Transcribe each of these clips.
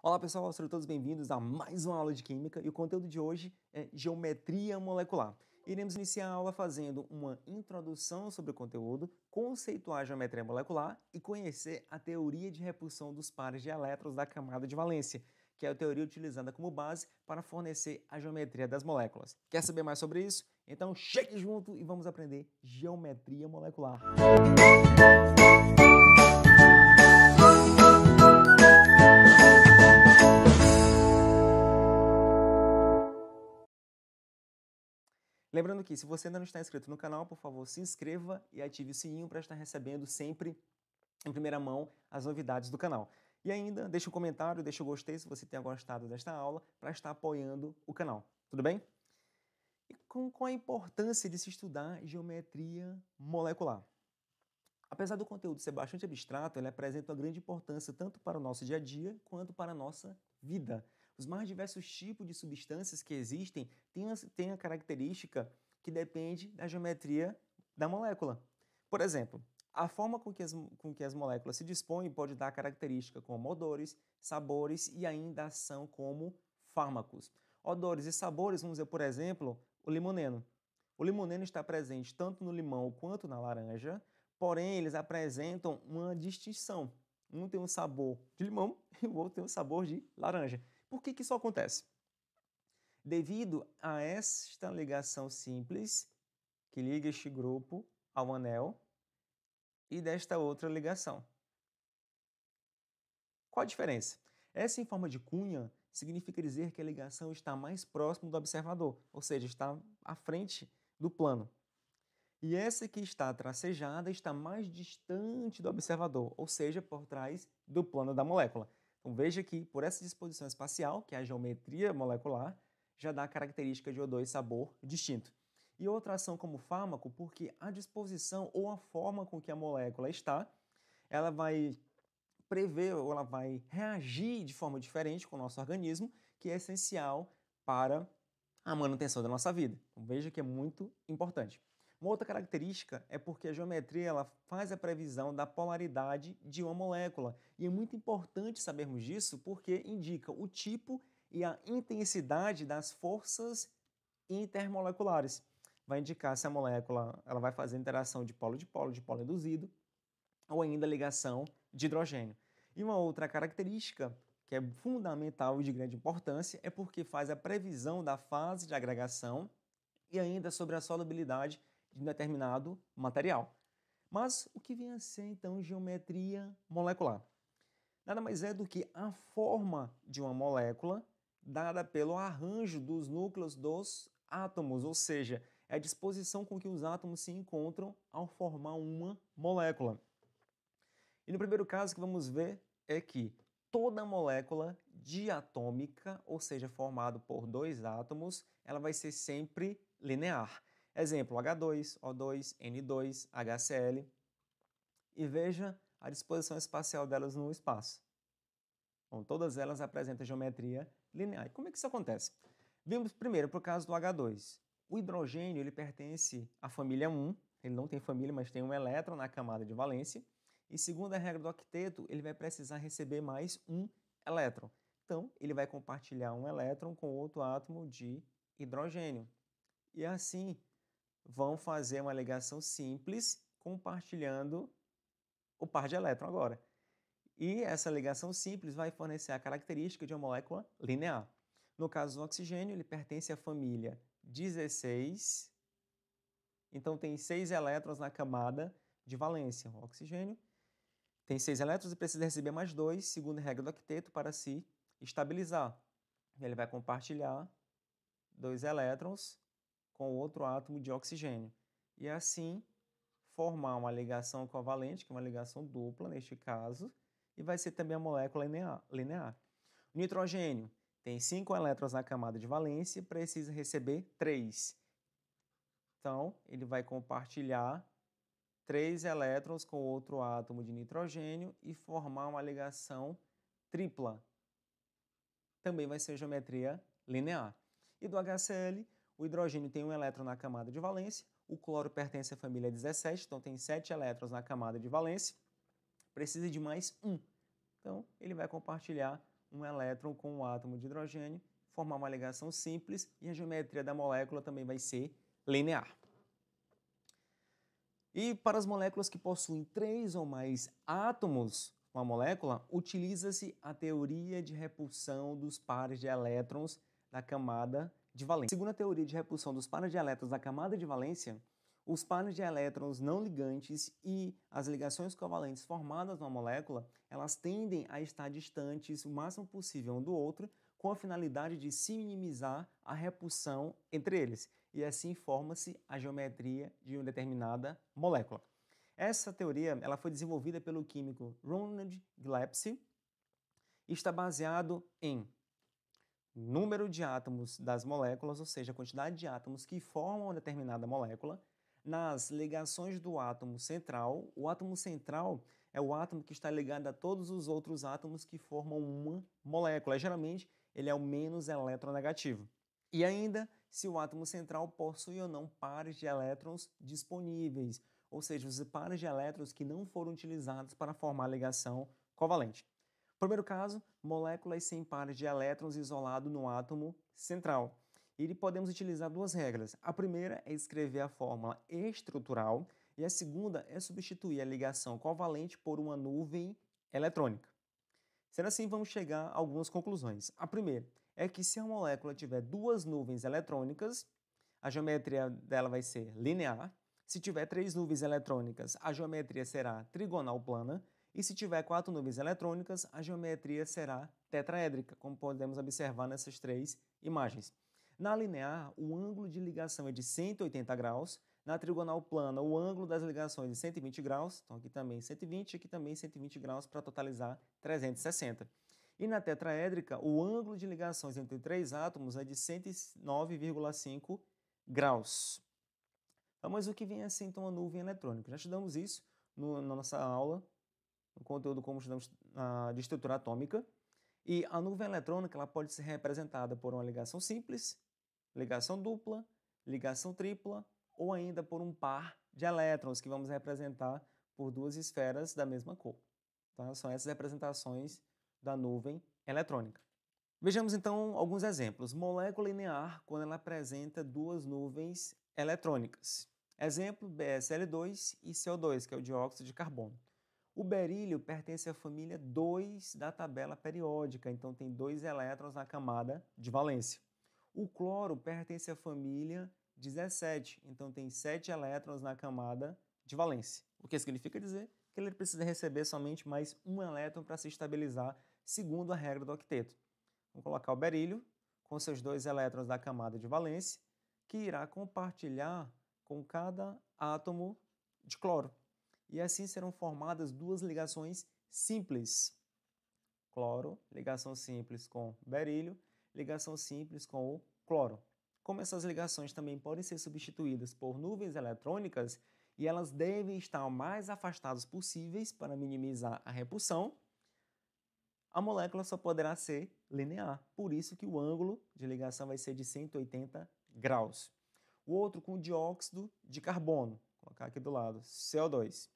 Olá pessoal, sejam todos bem-vindos a mais uma aula de Química e o conteúdo de hoje é Geometria Molecular. Iremos iniciar a aula fazendo uma introdução sobre o conteúdo, conceituar a geometria molecular e conhecer a teoria de repulsão dos pares de elétrons da camada de valência, que é a teoria utilizada como base para fornecer a geometria das moléculas. Quer saber mais sobre isso? Então chegue junto e vamos aprender Geometria Molecular. Música Lembrando que, se você ainda não está inscrito no canal, por favor, se inscreva e ative o sininho para estar recebendo sempre, em primeira mão, as novidades do canal. E ainda, deixe um comentário, deixe o um gostei se você tenha gostado desta aula, para estar apoiando o canal. Tudo bem? E com, com a importância de se estudar geometria molecular. Apesar do conteúdo ser bastante abstrato, ele apresenta uma grande importância tanto para o nosso dia a dia quanto para a nossa vida. Os mais diversos tipos de substâncias que existem têm a, têm a característica que depende da geometria da molécula. Por exemplo, a forma com que, as, com que as moléculas se dispõem pode dar características como odores, sabores e ainda ação como fármacos. Odores e sabores, vamos dizer, por exemplo, o limoneno. O limoneno está presente tanto no limão quanto na laranja, porém eles apresentam uma distinção. Um tem um sabor de limão e o outro tem um sabor de laranja. Por que, que isso acontece? Devido a esta ligação simples que liga este grupo ao anel e desta outra ligação. Qual a diferença? Essa em forma de cunha significa dizer que a ligação está mais próxima do observador, ou seja, está à frente do plano. E essa que está tracejada está mais distante do observador, ou seja, por trás do plano da molécula. Então veja que por essa disposição espacial, que é a geometria molecular, já dá a característica de O2 sabor distinto. E outra ação como fármaco, porque a disposição ou a forma com que a molécula está, ela vai prever ou ela vai reagir de forma diferente com o nosso organismo, que é essencial para a manutenção da nossa vida. Então veja que é muito importante. Uma outra característica é porque a geometria ela faz a previsão da polaridade de uma molécula. E é muito importante sabermos disso porque indica o tipo e a intensidade das forças intermoleculares. Vai indicar se a molécula ela vai fazer interação de polo de polo, de polo induzido, ou ainda ligação de hidrogênio. E uma outra característica que é fundamental e de grande importância é porque faz a previsão da fase de agregação e ainda sobre a solubilidade de um determinado material. Mas o que vem a ser então geometria molecular? Nada mais é do que a forma de uma molécula dada pelo arranjo dos núcleos dos átomos, ou seja, é a disposição com que os átomos se encontram ao formar uma molécula. E no primeiro caso que vamos ver é que toda molécula diatômica, ou seja, formada por dois átomos, ela vai ser sempre linear. Exemplo, H2, O2, N2, HCl. E veja a disposição espacial delas no espaço. Bom, todas elas apresentam geometria linear. E como é que isso acontece? Vimos primeiro para o caso do H2. O hidrogênio ele pertence à família 1, ele não tem família, mas tem um elétron na camada de valência. E segundo a regra do octeto, ele vai precisar receber mais um elétron. Então, ele vai compartilhar um elétron com outro átomo de hidrogênio. E assim, vão fazer uma ligação simples compartilhando o par de elétron agora. E essa ligação simples vai fornecer a característica de uma molécula linear. No caso do oxigênio, ele pertence à família 16. Então tem seis elétrons na camada de valência. O oxigênio tem seis elétrons e precisa receber mais dois, segundo a regra do octeto, para se estabilizar. Ele vai compartilhar dois elétrons com outro átomo de oxigênio. E é assim formar uma ligação covalente, que é uma ligação dupla neste caso, e vai ser também a molécula linear. O nitrogênio tem cinco elétrons na camada de valência e precisa receber três, Então, ele vai compartilhar três elétrons com outro átomo de nitrogênio e formar uma ligação tripla. Também vai ser geometria linear. E do HCl, o hidrogênio tem um elétron na camada de valência, o cloro pertence à família 17, então tem 7 elétrons na camada de valência, precisa de mais um. Então, ele vai compartilhar um elétron com o um átomo de hidrogênio, formar uma ligação simples e a geometria da molécula também vai ser linear. E para as moléculas que possuem três ou mais átomos, uma molécula, utiliza-se a teoria de repulsão dos pares de elétrons da camada de valência. Segundo a teoria de repulsão dos pares de elétrons na camada de valência, os pares de elétrons não ligantes e as ligações covalentes formadas na molécula, elas tendem a estar distantes o máximo possível um do outro, com a finalidade de se minimizar a repulsão entre eles, e assim forma-se a geometria de uma determinada molécula. Essa teoria ela foi desenvolvida pelo químico Ronald Gillespie e está baseado em número de átomos das moléculas, ou seja, a quantidade de átomos que formam uma determinada molécula, nas ligações do átomo central. O átomo central é o átomo que está ligado a todos os outros átomos que formam uma molécula. Geralmente, ele é o menos eletronegativo. E ainda, se o átomo central possui ou não pares de elétrons disponíveis, ou seja, os pares de elétrons que não foram utilizados para formar a ligação covalente. Primeiro caso, moléculas sem pares de elétrons isolado no átomo central. E podemos utilizar duas regras. A primeira é escrever a fórmula estrutural e a segunda é substituir a ligação covalente por uma nuvem eletrônica. Sendo assim, vamos chegar a algumas conclusões. A primeira é que se a molécula tiver duas nuvens eletrônicas, a geometria dela vai ser linear. Se tiver três nuvens eletrônicas, a geometria será trigonal plana. E se tiver quatro nuvens eletrônicas, a geometria será tetraédrica, como podemos observar nessas três imagens. Na linear, o ângulo de ligação é de 180 graus. Na trigonal plana, o ângulo das ligações é de 120 graus. Então, aqui também 120, aqui também 120 graus para totalizar 360. E na tetraédrica, o ângulo de ligações entre três átomos é de 109,5 graus. Então, mas o que vem assim então a nuvem eletrônica? Já estudamos isso no, na nossa aula um conteúdo como chamamos ah, de estrutura atômica. E a nuvem eletrônica ela pode ser representada por uma ligação simples, ligação dupla, ligação tripla ou ainda por um par de elétrons que vamos representar por duas esferas da mesma cor. então São essas representações da nuvem eletrônica. Vejamos então alguns exemplos. Molécula linear quando ela apresenta duas nuvens eletrônicas. Exemplo, BSL2 e CO2, que é o dióxido de carbono. O berílio pertence à família 2 da tabela periódica, então tem dois elétrons na camada de valência. O cloro pertence à família 17, então tem 7 elétrons na camada de valência. O que significa dizer que ele precisa receber somente mais um elétron para se estabilizar, segundo a regra do octeto. Vamos colocar o berílio com seus dois elétrons da camada de valência, que irá compartilhar com cada átomo de cloro e assim serão formadas duas ligações simples. Cloro, ligação simples com berílio, ligação simples com o cloro. Como essas ligações também podem ser substituídas por nuvens eletrônicas e elas devem estar o mais afastadas possíveis para minimizar a repulsão, a molécula só poderá ser linear. Por isso que o ângulo de ligação vai ser de 180 graus. O outro com dióxido de carbono, Vou colocar aqui do lado, CO2.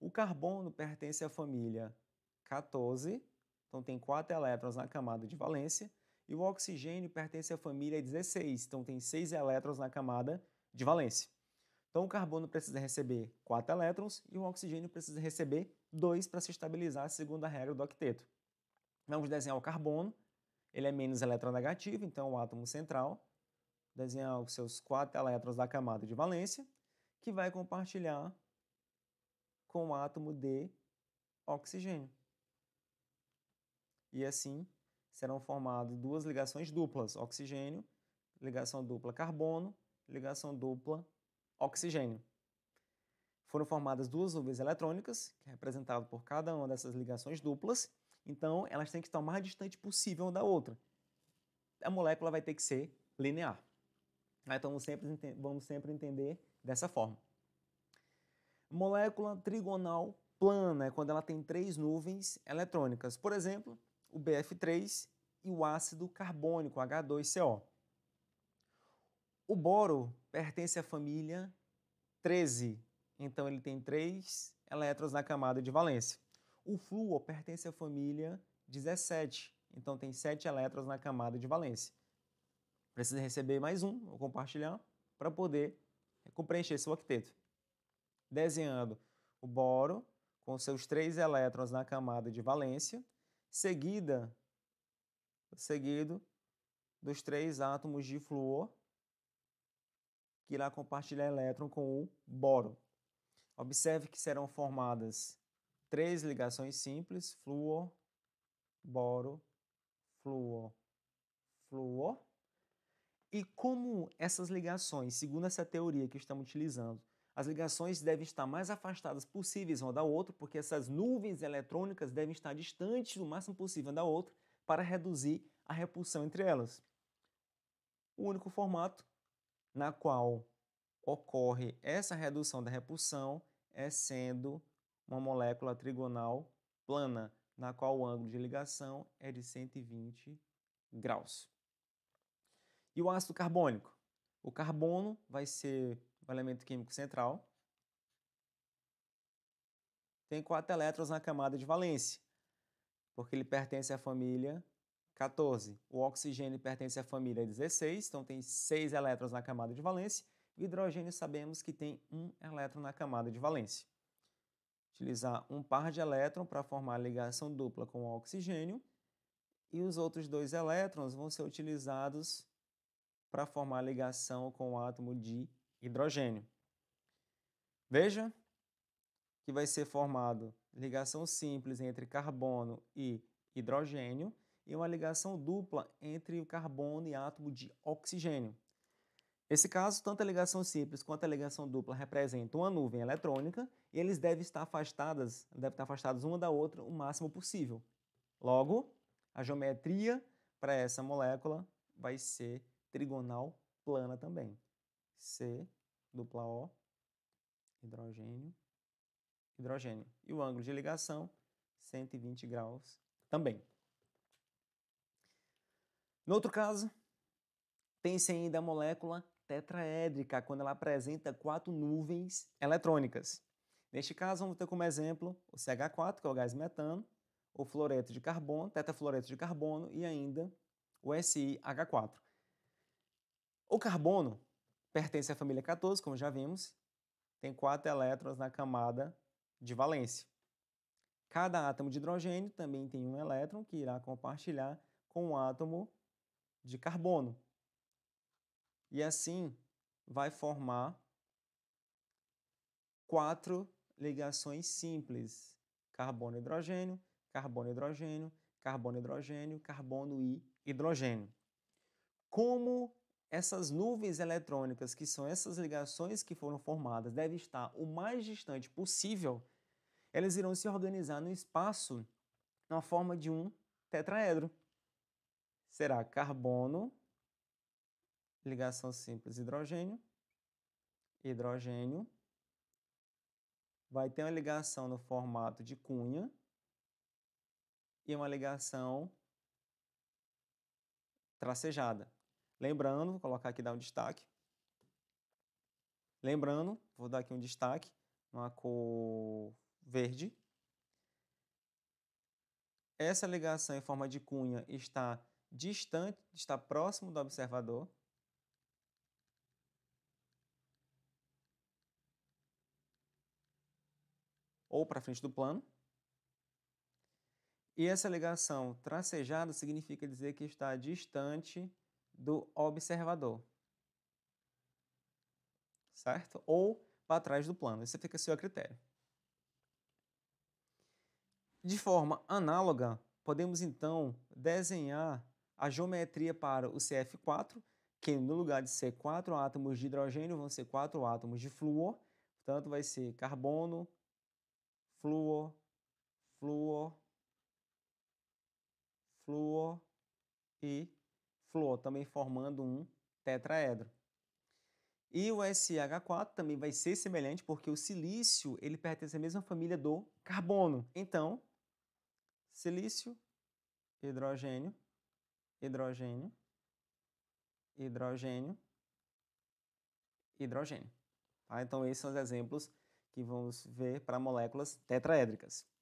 O carbono pertence à família 14, então tem 4 elétrons na camada de valência, e o oxigênio pertence à família 16, então tem 6 elétrons na camada de valência. Então o carbono precisa receber 4 elétrons e o oxigênio precisa receber 2 para se estabilizar segundo a regra do octeto. Vamos desenhar o carbono, ele é menos eletronegativo, então o átomo central, desenhar os seus 4 elétrons da camada de valência, que vai compartilhar com o átomo de oxigênio. E assim serão formadas duas ligações duplas: oxigênio, ligação dupla carbono, ligação dupla oxigênio. Foram formadas duas nuvens eletrônicas, que é representado por cada uma dessas ligações duplas. Então, elas têm que estar o mais distante possível uma da outra. A molécula vai ter que ser linear. Então, vamos sempre, vamos sempre entender dessa forma. Molécula trigonal plana é quando ela tem três nuvens eletrônicas, por exemplo, o BF3 e o ácido carbônico, H2CO. O boro pertence à família 13, então ele tem três elétrons na camada de valência. O flúor pertence à família 17, então tem sete elétrons na camada de valência. Precisa receber mais um, ou compartilhar, para poder preencher seu octeto desenhando o boro com seus três elétrons na camada de valência, seguida, seguido dos três átomos de flúor que irá compartilhar elétron com o boro. Observe que serão formadas três ligações simples: flúor, boro, flúor, flúor. E como essas ligações, segundo essa teoria que estamos utilizando, as ligações devem estar mais afastadas possíveis uma da outra, porque essas nuvens eletrônicas devem estar distantes o máximo possível uma da outra para reduzir a repulsão entre elas. O único formato na qual ocorre essa redução da repulsão é sendo uma molécula trigonal plana, na qual o ângulo de ligação é de 120 graus. E o ácido carbônico? O carbono vai ser o elemento químico central, tem quatro elétrons na camada de valência, porque ele pertence à família 14. O oxigênio pertence à família 16, então tem seis elétrons na camada de valência. O hidrogênio sabemos que tem um elétron na camada de valência. Utilizar um par de elétron para formar a ligação dupla com o oxigênio e os outros dois elétrons vão ser utilizados para formar a ligação com o átomo de hidrogênio. Veja que vai ser formado ligação simples entre carbono e hidrogênio e uma ligação dupla entre o carbono e átomo de oxigênio. Nesse caso, tanto a ligação simples quanto a ligação dupla representam uma nuvem eletrônica e eles devem estar afastadas, devem estar afastadas uma da outra o máximo possível. Logo, a geometria para essa molécula vai ser trigonal plana também. C, dupla O, hidrogênio, hidrogênio. E o ângulo de ligação, 120 graus também. No outro caso, tem-se ainda a molécula tetraédrica, quando ela apresenta quatro nuvens eletrônicas. Neste caso, vamos ter como exemplo o CH4, que é o gás metano, o fluoreto de carbono, tetrafluoreto de carbono e ainda o SiH4. O carbono, Pertence à família 14, como já vimos. Tem quatro elétrons na camada de valência. Cada átomo de hidrogênio também tem um elétron que irá compartilhar com o um átomo de carbono. E assim vai formar quatro ligações simples: carbono, hidrogênio, carbono, hidrogênio, carbono, hidrogênio, carbono e hidrogênio. Como essas nuvens eletrônicas, que são essas ligações que foram formadas, devem estar o mais distante possível. Elas irão se organizar no espaço na forma de um tetraedro. Será carbono, ligação simples hidrogênio, hidrogênio, vai ter uma ligação no formato de cunha e uma ligação tracejada. Lembrando, vou colocar aqui, dar um destaque. Lembrando, vou dar aqui um destaque, uma cor verde. Essa ligação em forma de cunha está distante, está próximo do observador. Ou para frente do plano. E essa ligação tracejada significa dizer que está distante do observador. Certo? Ou para trás do plano. Isso fica a seu critério. De forma análoga, podemos então desenhar a geometria para o CF4, que no lugar de ser quatro átomos de hidrogênio, vão ser quatro átomos de flúor. Portanto, vai ser carbono, flúor, flúor, flúor e flúor, também formando um tetraedro. E o SiH4 também vai ser semelhante porque o silício ele pertence à mesma família do carbono. Então, silício, hidrogênio, hidrogênio, hidrogênio, hidrogênio. Tá? Então, esses são os exemplos que vamos ver para moléculas tetraédricas.